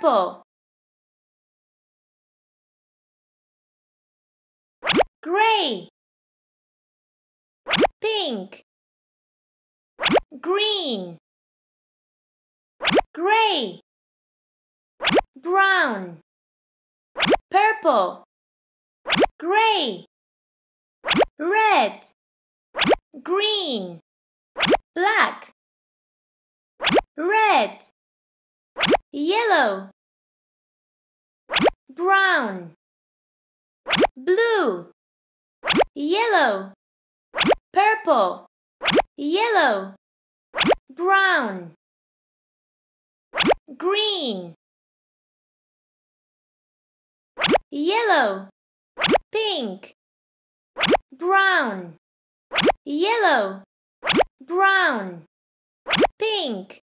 purple. Gray. Pink. Green. Gray. Brown. Purple. Gray. Red. Green. Black. Red yellow brown blue yellow purple yellow brown green yellow pink brown yellow brown pink